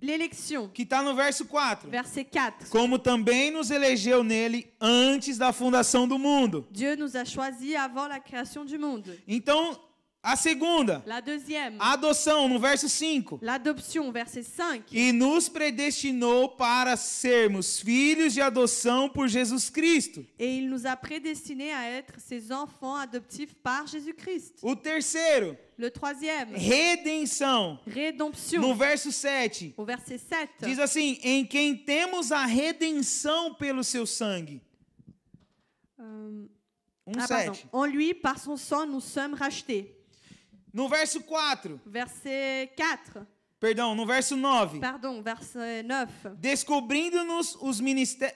L'élection. Que está no verso 4. Verset 4. Como também nos elegeu nele antes da fundação do mundo. Dieu nous a choisi avant la création du monde. Então, a segunda. La deuxième. Adoção, no verso 5. L'adoption, verset 5. E nos predestinou para sermos filhos de adoção por Jesus Cristo. Et il nous a prédestinés à être ses enfants adoptifs par Jésus-Christ. O terceiro. Le troisième. Redenção. Redemption. No verso 7. O verset 7. Diz assim: em quem temos a redenção pelo seu sangue. Euh, um, ah, pardon. En lui, par son sang, nous sommes rachetés. No verso 4. Verset 4. Perdão, no verso 9. Pardon, verso 9. Descobrindo-nos os,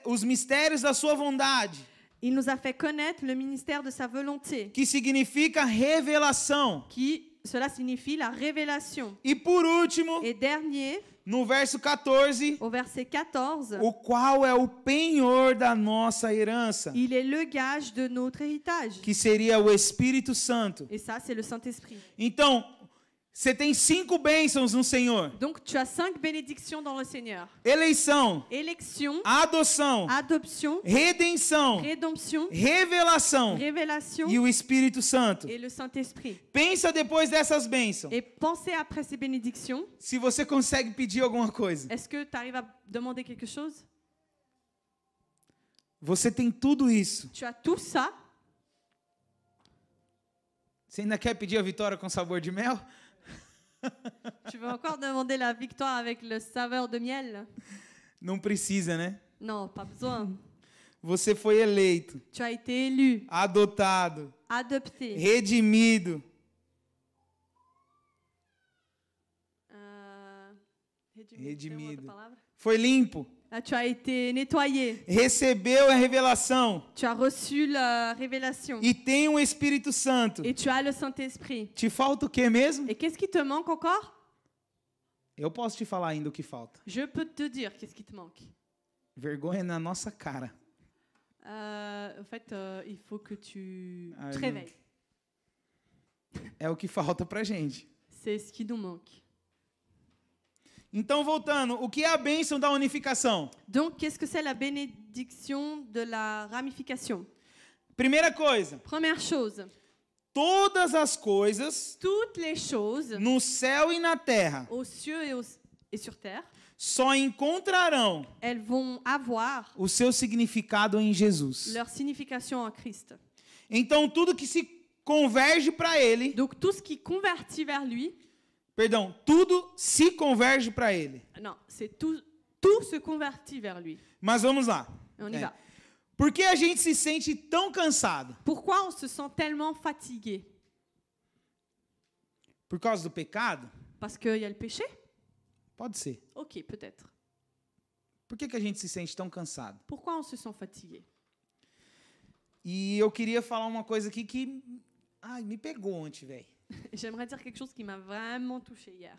os mistérios da sua vontade. Il nous a fait connaître le ministère de sa volonté. Que significa revelação? Qui cela signifie la révélation. E por último, et dernier, no verso 14, 14, o qual é o penhor da nossa herança, il est le gage de notre héritage, que seria o Espírito Santo. ça, c'est le Saint-Esprit. Então, você tem cinco bênçãos no Senhor. Donc tu as cinq bénédictions dans le Seigneur. Eleição. Élection. Adoção. Adoption. Redenção. Redemption. Revelação. Revelation. E o Espírito Santo. Et le Saint-Esprit. Pensa depois dessas bênçãos. Et pensez après ces bénédictions. Se você consegue pedir alguma coisa. Est-ce que tu arrives à demander quelque chose? Você tem tudo isso. Tu as tout ça? Você ainda quer pedir a vitória com sabor de mel? tu veux encore demander la victoire avec le saveur de miel Não precisa, né? Não, pas besoin. Você foi eleito. Tu as été élu. Adotado. Adopté. Redimido. Uh, redimido. palavra? Foi limpo. Ah, tu as été nettoyé. Recebeu a revelação. Tu as reçu la révélation. E tem o um Espírito Santo. Et tu as le Saint-Esprit. Te falta o que mesmo? Et qu'est-ce qui te manque encore? Eu posso te falar ainda o que falta. Je peux te dire qu'est-ce qui te manque. Vergonha na nossa cara. Uh, en fait, uh, il faut que tu ah, te réveilles. É o que falta pra gente. C'est ce qui nous manque. Então, voltando, o que é a bênção da unificação? Donc, qu'est-ce que c'est la bénédiction de la ramification Primeira coisa, Première chose, todas as coisas toutes les choses no céu e na terra aux cieux et, aux- et sur terre, só encontrarão elles vão avoir o seu significado em Jesus. leur signification en Christ. Então, tudo que se converge para ele Donc, tout ce qui convertit vers lui Perdão, tudo se converge para ele. Não, c'est tout, tout se convertit vers lui. Mas vamos lá. On y É. va. Por que a gente se sente tão cansado? Pourquoi on se sent tellement fatigué Por causa do pecado? Parce qu'il y a le péché Pode ser. Ok, peut-être. Por que, que a gente se sente tão cansado? Pourquoi on se sent fatigué E eu queria falar uma coisa aqui que. Ai, me pegou ontem, velho. J'aimerais dire quelque chose qui m'a vraiment touché hier.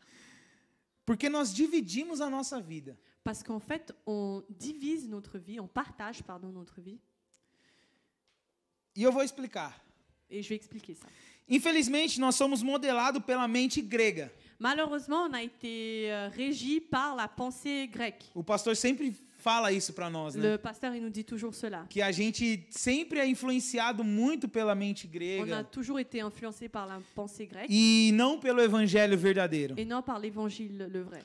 Porque nós dividimos a nossa vida. Parce qu'en fait, on divise notre vie, on partage, pardon, notre vie. E eu vou explicar. Et je vais expliquer ça. Infelizmente, nós somos modelados pela mente grega. Malheureusement, on a été euh, régi par la pensée grecque. O pastor sempre fala isso para nós, né? Le pasteur il nous dit toujours cela. Que a gente sempre é influenciado muito pela mente grega. On a toujours été influencé par la pensée grecque. E não pelo evangelho verdadeiro. Et non par l'évangile le vrai.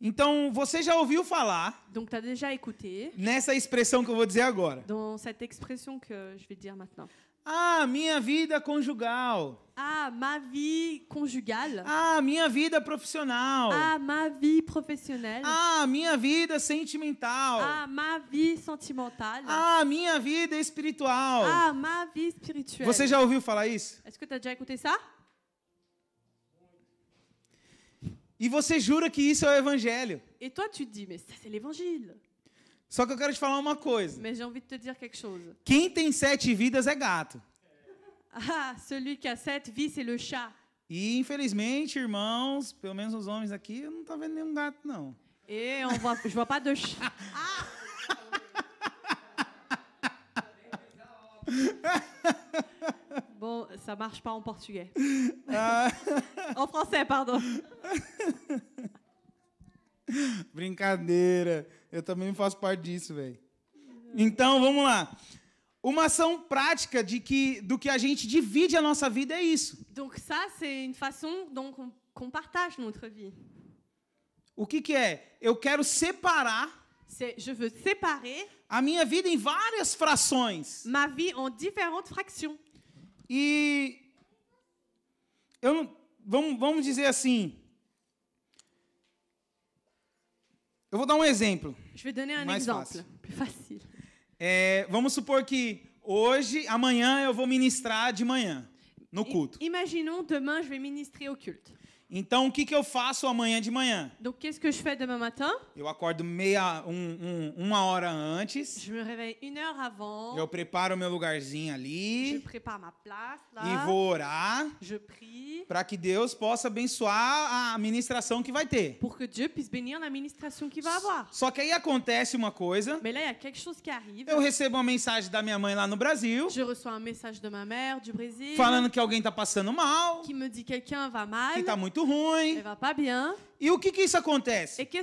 Então, você já ouviu falar Donc, déjà écouté, nessa expressão que eu vou dizer agora. Dans cette expression que je vais dire maintenant. Ah, minha vida conjugal. Ah, ma vie conjugale. Ah, minha vida profissional. Ah, ma vie professionnelle. Ah, minha vida sentimental. Ah, ma vie sentimentale. Ah, minha vida espiritual. Ah, ma vie spirituelle. Você já ouviu falar isso? Est-ce que tu as déjà écouté ça? E você jura que isso é o evangelho? E toi tu dis, mais ça c'est l'évangile. Só que eu quero te falar uma coisa. eu tenho envie de te dizer quelque chose. Quem tem sete vidas é gato. Ah, celui qui a sete vidas é le chat. E infelizmente, irmãos, pelo menos os homens aqui, eu não estou vendo nenhum gato não. Et eu voit, je vois não de chat. Ah! Bon, ça marche pas en portugais. Ah. en français, pardon. Brincadeira. Eu também faço parte disso, velho. Então, vamos lá. Uma ação prática de que, do que a gente divide a nossa vida é isso. Donc ça, c'est une façon dont qu'on partage notre vie. O que, que é? Eu quero separar C'est je veux séparer a minha vida em várias frações. ma vie en différentes fractions. E eu vamos, vamos dizer assim, Eu vou dar um exemplo. Je vais donner un Mais exemple. É, vamos supor que hoje, amanhã eu vou ministrar de manhã no culto. Imaginons demain je vais ministrer au culte. Então, o que, que eu faço amanhã de manhã? Donc, qu'est-ce que je fais demain matin? Eu acordo meia, um, um, uma hora antes. Je me réveille une heure avant. Eu preparo meu lugarzinho ali. Je prépare ma place là. E vou orar. Je prie. Para que Deus possa abençoar a administração que vai ter. Pour que Dieu puisse bénir la ministration qu'il va avoir. Só que aí acontece uma coisa. Mais là, il y a quelque chose qui arrive. Eu recebo uma mensagem da minha mãe lá no Brasil. Je reçois un message de ma mère du Brésil. Falando que alguém tá passando mal. Que me dit quelqu'un va mal. Que tá muito muito ruim. Eh, e o que, que isso acontece? que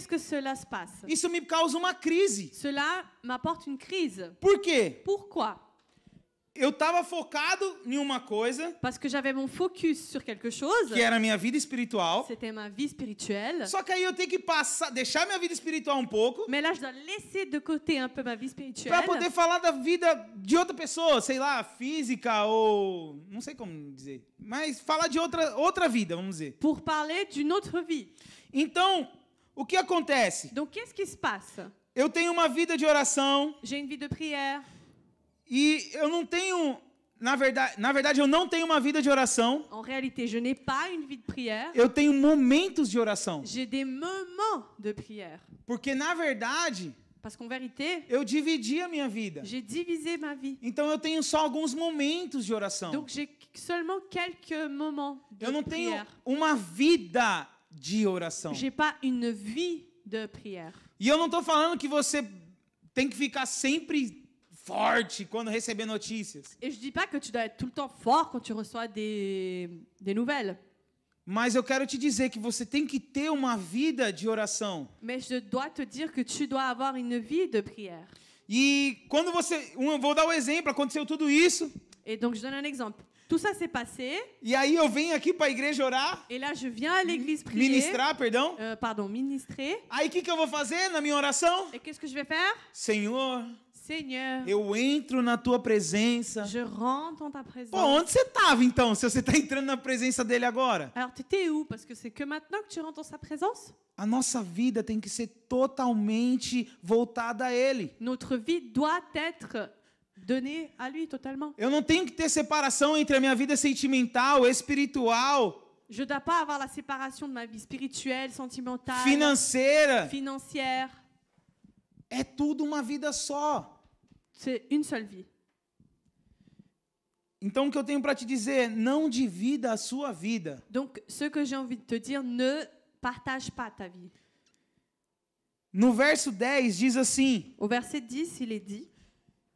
isso me causa uma crise. Cela m'apporte une crise. Por quê? Pourquoi? eu estava focado em uma coisa. Parce que j'avais mon focus sur quelque chose. Que era a minha vida espiritual. C'était ma vie spirituelle. Só que aí eu tenho que passar, deixar minha vida espiritual um pouco. Mais là, je dois laisser de côté un peu ma vie spirituelle. Para poder falar da vida de outra pessoa, sei lá, física ou não sei como dizer, mas falar de outra outra vida, vamos dizer. Pour parler d'une autre vie. Então, o que acontece? Donc qu'est-ce qui se passe? Eu tenho uma vida de oração. J'ai une vie de prière. E eu não tenho na verdade, na verdade, eu não tenho uma vida de oração. En réalité, je n'ai pas une vie de prière. Eu tenho momentos de oração. J'ai des moments de prière. Porque na verdade, Parce qu'en vérité, eu dividi a minha vida. J'ai divisé ma vie. Então eu tenho só alguns momentos de oração. Donc j'ai seulement quelques moments de Eu não prière. tenho uma vida de oração. J'ai pas une vie de prière. E eu não estou falando que você tem que ficar sempre forte quando receber notícias. Et je dis pas que tu dois être tout le temps fort quand tu reçois des, des nouvelles. Mas eu quero te dizer que você tem que ter uma vida de oração. Mais je dois te dire que tu dois avoir une vie de prière. E quando você, um, vou dar um exemplo, aconteceu tudo isso. Et donc je donne un exemple. Tout ça s'est passé. E aí eu venho aqui para a igreja orar. Et là je viens à l'église prier. Ministrar, perdão. Euh, pardon, ministrer. Aí o que que eu vou fazer na minha oração? Et qu'est-ce que je vais faire? Senhor, Senhor, eu entro na tua presença. Je rentre en ta présence. Pô, onde você estava então? Se você está entrando na presença dele agora? Alors, où? Parce que c'est que maintenant que tu rentres en sa présence. A nossa vida tem que ser totalmente voltada a ele. Notre vie doit être donnée à lui totalement. Eu não tenho que ter separação entre a minha vida sentimental, espiritual. Je dois pas avoir la séparation de ma vie spirituelle, sentimentale, financeira. financière. É tudo uma vida só. C'est une seule vie. Então o que eu tenho para te dizer, não divida a sua vida. Donc, ce que j'ai envie de te dire, ne partage pas ta vie. No verso 10 diz assim: Au verset 10, il est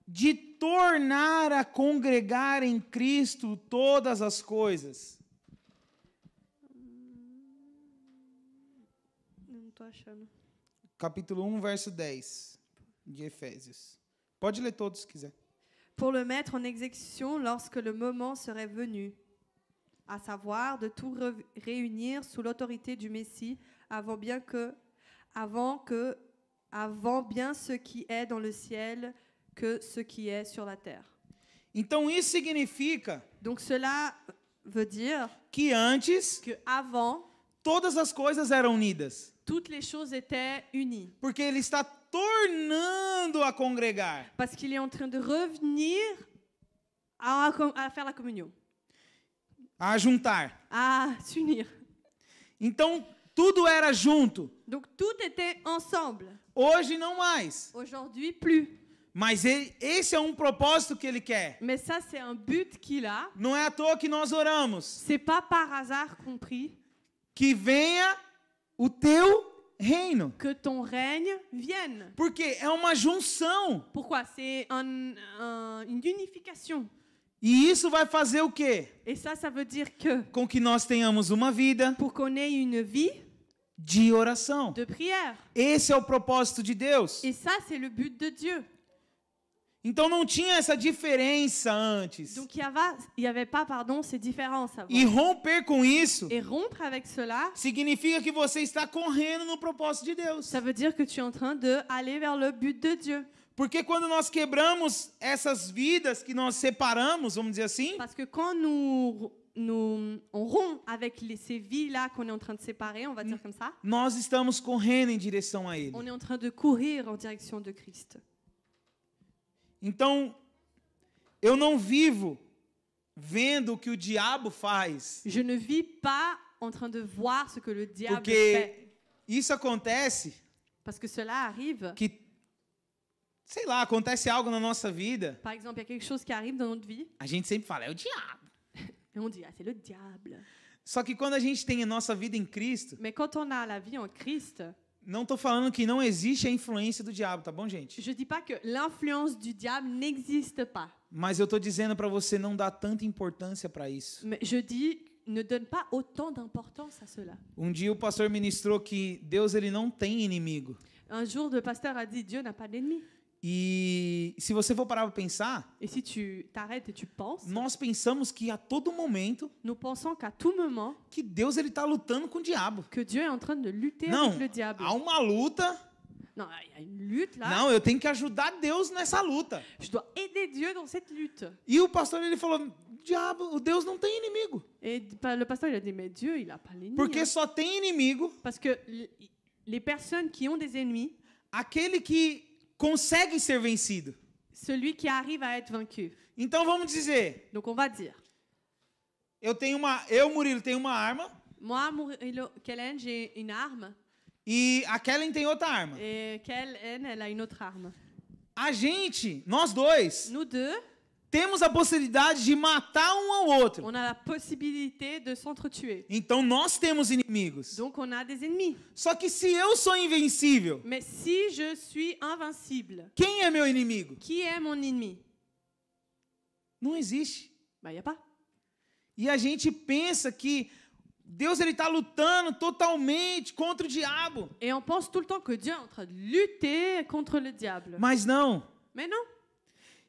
de tornar a congregar em Cristo todas as coisas. Não tô achando. Capítulo 1, verso 10 de Efésios. Pour le mettre en exécution lorsque le moment serait venu, à savoir de tout réunir sous l'autorité du Messie avant bien que avant que avant bien ce qui est dans le ciel que ce qui est sur la terre. Então Donc cela veut dire que avant Toutes les choses étaient unies. Porque ele está tornando a congregar. Parce qu'il est en train de revenir à, à faire la communion. A juntar. A unir. Então tudo era junto. Donc tout était ensemble. Hoje não mais. Aujourd'hui plus. Mas ele, esse é um propósito que ele quer. ça c'est un but qu'il a. Não é à toa que nós oramos. C'est pas par hasard compris. Que venha o teu reino. Que ton règne vienne. Porque é uma junção. Pourquoi? C'est un, un, une unification. E isso vai fazer o quê? Et ça, ça veut dire que. Com que nós tenhamos uma vida. Pour qu'on ait une vie. De oração. De prière. Esse é o propósito de Deus. Et ça, c'est le but de Dieu. Então não tinha essa diferença antes. Donc il y avait, il y avait pas pardon, ces différences avant. E romper com isso Et rompre avec cela, significa que você está correndo no propósito de Deus. ça veut dire que tu es en train de aller vers le but de Dieu. Porque quando nós quebramos essas vidas que nós separamos, vamos dizer assim, Parce que quand nous, nous on rompt avec les, ces vies là qu'on est en train de séparer, on va dire comme ça, nós estamos correndo em direção a Ele. on est en train de courir en direction de Christ. Então, eu não vivo vendo o que o diabo faz. Je ne vis pas en train de voir ce que le diable Porque fait. isso acontece. Parce que cela arrive. Que sei lá, acontece algo na nossa vida. Par exemple, il y a quelque chose qui arrive dans notre vie. A gente sempre fala, é o diabo. Et on dit, ah, c'est le diable. Só que quando a gente tem a nossa vida em Cristo, Mais quand on a la vie en Christ, não estou falando que não existe a influência do diabo, tá bom, gente? Je dis pas que l'influence du diable n'existe pas. Mas eu estou dizendo para você não dar tanta importância para isso. Mais je dis ne donne pas autant d'importance à cela. Um dia o pastor ministrou que Deus ele não tem inimigo. Un jour, le pasteur a dit Dieu n'a pas e se você for parar para pensar, et si tu t'arrêtes et tu penses, nós pensamos que a todo momento, nous pensons qu'à tout moment, que Deus ele está lutando com o diabo. Que Dieu est en train de lutter Não, avec le diable. há uma luta. Não, há uma luta lá. Não, eu tenho que ajudar Deus nessa luta. Je dois aider Dieu dans cette lutte. E o pastor ele falou, diabo, o Deus não tem inimigo. Et le pasteur il a dit mais Dieu, il a pas l'ennemi. Porque hein? só tem inimigo. Parce que les personnes qui ont des ennemis, aquele que consegue ser vencido. Celui qui arrive à être vaincu. Então vamos dizer. Donc on va dire. Eu tenho uma, eu Murilo tenho uma arma. Moi Murilo, Kellen, j'ai une arme. E a Kellen tem outra arma. Et Kellen, ela a autre arme. A gente, nós dois. Nous deux temos a possibilidade de matar um ao outro. On a la possibilité de s'entretuer. Então nós temos inimigos. Donc on a des ennemis. Só que se eu sou invencível. Mais si je suis invincible. Quem é meu inimigo? Qui est mon ennemi? Não existe. Bah, y a pas. E a gente pensa que Deus ele está lutando totalmente contra o diabo. Et on pense tout le temps que Dieu est en train de lutter contre le diable. Mas não. Mais não.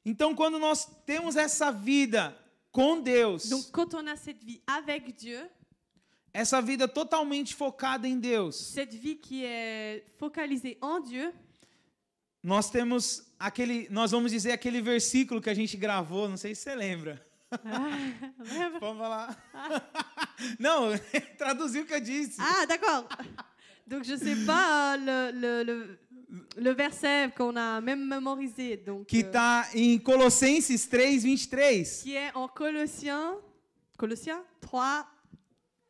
Então, quando nós temos essa vida com Deus, Donc, quand on a cette vie avec Dieu, essa vida totalmente focada em Deus, cette vie qui est en Dieu, nós temos aquele, nós vamos dizer aquele versículo que a gente gravou, não sei se você lembra. Ah, lembra? Vamos lá. Ah. Não, traduziu o que eu disse. Ah, d'accord. Donc je sais pas le, le, le... Le verset qu'on a même mémorisé, donc, Qui est euh, en Colossiens 3, 23. E qui est en Colossiens, Colossiens 3,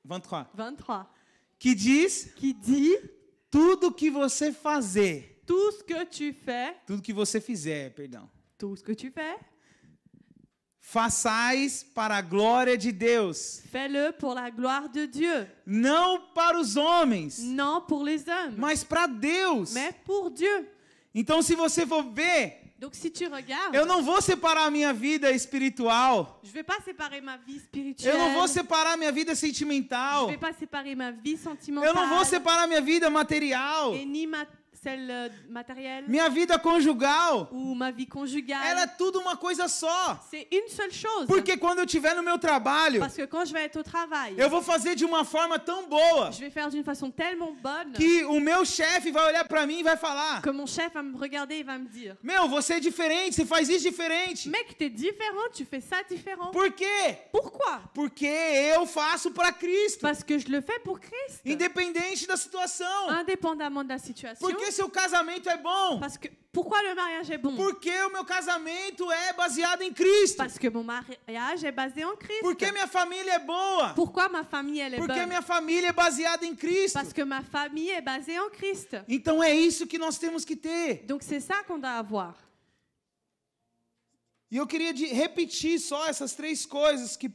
23. 23, Qui dit? qui dit tout ce que vous fazer, tout ce que tu fais, Tout ce que você fizer, pardon. tout ce que tu fais, Façais para a glória de Deus. Fais-le pour la gloire de Dieu. Não para os homens. Non pour les hommes. Mas para Deus. Mais pour Dieu. Então se você for ver, Donc, si tu regardes, eu não vou separar a minha vida espiritual. Je vais pas séparer ma vie spirituelle. Eu não vou separar minha vida sentimental. Je vais pas séparer ma vie sentimentale. Eu não vou separar minha vida material. Et ni ma celle euh, matérielle. Minha vida conjugal. Ou ma vie conjugale. Ela é tudo uma coisa só. C'est une seule chose. Porque quando eu estiver no meu trabalho. Parce que quand je vais être au travail. Eu vou fazer de uma forma tão boa. Je vais faire d'une façon tellement bonne. Que o meu chefe vai olhar para mim e vai falar. Que mon chef va me regarder et va me dire. Meu, você é diferente, você faz isso diferente. Mec, t'es différent, tu fais ça différent. Por quê? Pourquoi? Porque eu faço para Cristo. Parce que je le fais pour Christ. Independente da situação. Indépendamment de la situation. Porque seu casamento é bom? Parce que pourquoi le mariage est bon? Porque o meu casamento é baseado em Cristo. Parce que mon mariage est basé en Christ. Porque minha família é boa. Pourquoi ma famille elle est Porque bonne? minha família é baseada em Cristo. Parce que ma famille est basée en Christ. Então é isso que nós temos que ter. Donc c'est ça qu'on doit avoir. E eu queria repetir só essas três coisas que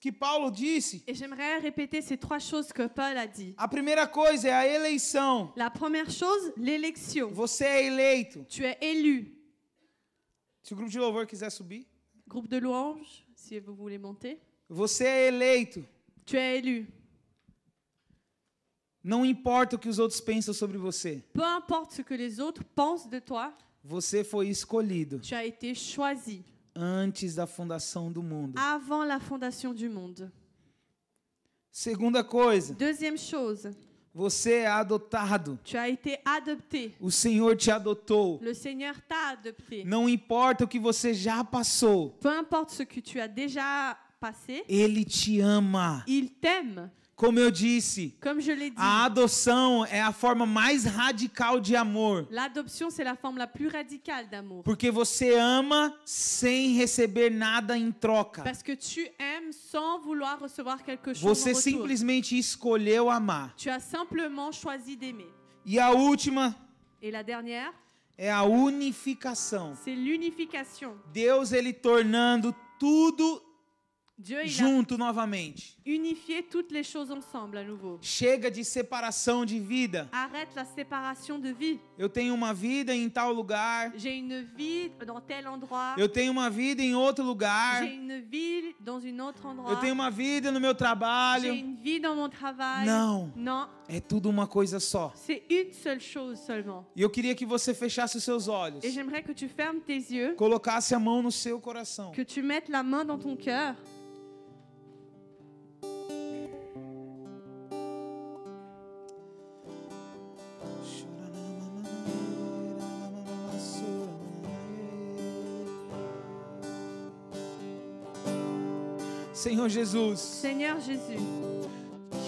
que Paulo disse. Et j'aimerais répéter ces trois choses que Paul a dit. A primeira coisa é a eleição. La première chose, l'élection. Você é eleito. Tu es élu. Se o grupo de louvor quiser subir. Grupo de louange, si vous voulez monter. Você é eleito. Tu es élu. Não importa o que os outros pensam sobre você. Peu importe ce que les autres pensent de toi. Você foi escolhido. Tu as été choisi antes da fundação do mundo. Avant la fondation du monde. Segunda coisa. Deuxième chose. Você é adotado. Tu as été adopté. O Senhor te adotou. Le Seigneur t'a adopté. Não importa o que você já passou. Peu importe ce que tu as déjà passé. Ele te ama. Il t'aime. Como eu disse, Comme je dit, a adoção é a forma mais radical de amor. l'adoption, c'est la forme la plus radicale d'amour. Porque você ama sem receber nada em troca. Parce que tu aimes sans vouloir recevoir quelque chose Você simplesmente escolheu amar. Tu as simplement choisi d'aimer. E a última Et la dernière, é a unificação. c'est l'unification. Deus ele tornando tudo Dieu, junto novamente. Unifier toutes les choses ensemble à nouveau. Chega de separação de vida. Arrête la séparation de vie. Eu tenho uma vida em tal lugar. J'ai une vie dans tel endroit. Eu tenho uma vida em outro lugar. J'ai une vie dans un autre endroit. Eu tenho uma vida no meu trabalho. J'ai une vie dans mon travail. Não. Não. É tudo uma coisa só. C'est une seule chose seulement. E eu queria que você fechasse os seus olhos. Et j'aimerais que tu fermes tes yeux. Colocasse a mão no seu coração. Que tu mettes la main dans ton cœur. Senhor Jesus.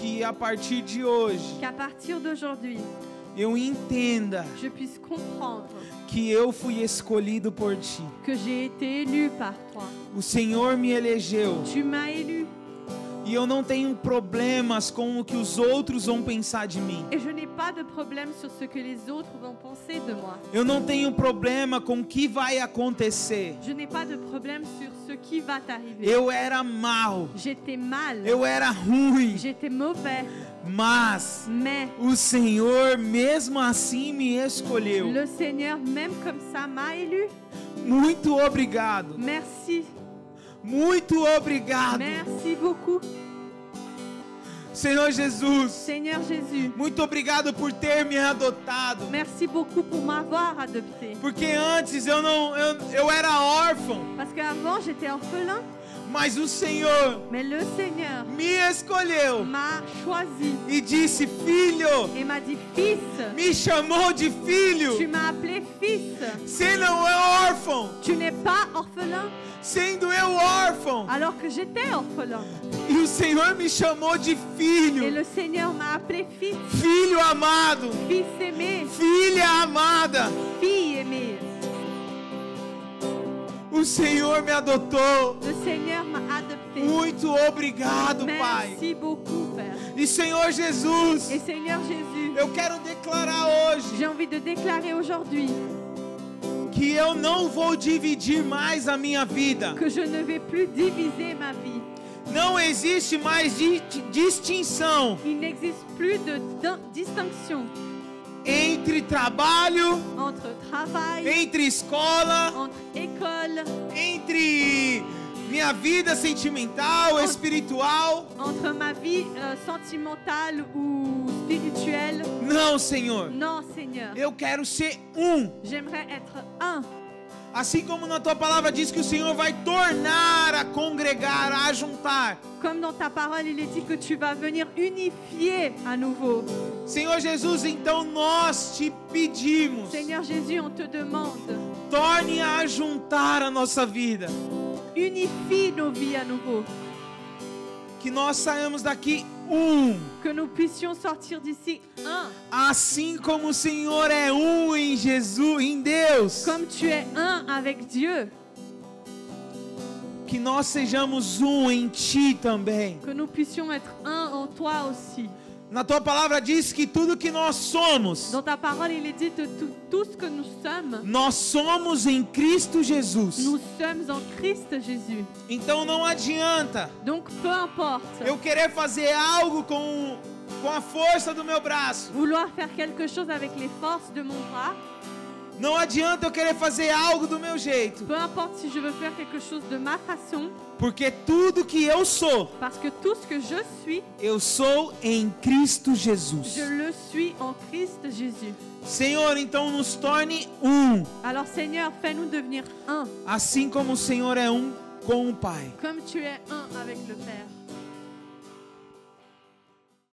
Que a partir de hoje. partir Eu entenda. Je puisse comprendre. Que eu fui escolhido por ti. Que j'ai été élu par toi. O Senhor me elegeu. Tu m'as élu. E eu não tenho problemas com o que os outros vão pensar de mim. Et je n'ai pas de problème sur ce que les autres vont penser de moi. Eu não tenho problema com o que vai acontecer. Je n'ai pas de problème sur ce qui va t'arriver. Eu era mal. J'étais mal. Eu era ruim. J'étais mauvais. Mas Mais, o Senhor mesmo assim me escolheu. Le Seigneur même comme ça m'a élu. Muito obrigado. Merci. Muito obrigado. Merci beaucoup. Senhor Jesus. Muito obrigado por ter me adotado. Merci beaucoup pour m'avoir adopté. Porque antes eu não eu, eu era órfão. Parce que avant j'étais orphelin. Mas o Senhor me escolheu e disse: Filho, me chamou de filho. Se não é órfão. Sendo eu órfão. Alors que orphelin. E o Senhor me chamou de filho. Et le fils. Filho amado. Fils aimé. Filha amada. Fille aimée. O Senhor me adotou. Muito obrigado, Pai. E Senhor Jesus. Eu quero declarar hoje. J'ai envie de déclarer aujourd'hui. Que eu não vou dividir mais a minha vida. Que je ne vais plus diviser ma vie. Não existe mais distinção. Il n'existe plus de distinction entre trabalho, entre, entre escola, entre, école, entre minha vida sentimental, entre, espiritual. Entre ma vie uh, ou espirituelle. Não, Senhor. Não, Senhor. Eu quero ser um. J'aimerais être un. Assim como na tua palavra diz que o Senhor vai tornar a congregar, a juntar. Como na tua palavra ele diz que tu vas venir unifier a novo. Senhor Jesus, então nós te pedimos. Senhor Jesus, on te demande. Torne a juntar a nossa vida. Unifie nos vies a novo que nós saímos daqui um. Que nous puissions sortir d'ici un. Assim como o Senhor é um em Jesus, em Deus. Comme tu es un avec Dieu. Que nós sejamos um em ti também. Que nous puissions être un en toi aussi. Na tua palavra diz que tudo que nós somos. Dans ta parole, il est dit que tout, tout ce que nous sommes. Nós somos em Cristo Jesus. Nous sommes en Christ Jésus. Então não adianta. Donc peu importe. Eu querer fazer algo com com a força do meu braço. Vouloir faire quelque chose avec les forces de mon bras. Não adianta eu querer fazer algo do meu jeito. Peu importe si je veux faire quelque chose de ma façon. Porque tudo que eu sou, parce que tout ce que je suis, eu sou em Cristo Jesus. Je le suis en Christ Jésus. Senhor, então nos torne um. Alors Seigneur, fais-nous devenir un. Assim como o Senhor é um com o Pai. Comme tu es un avec le Père.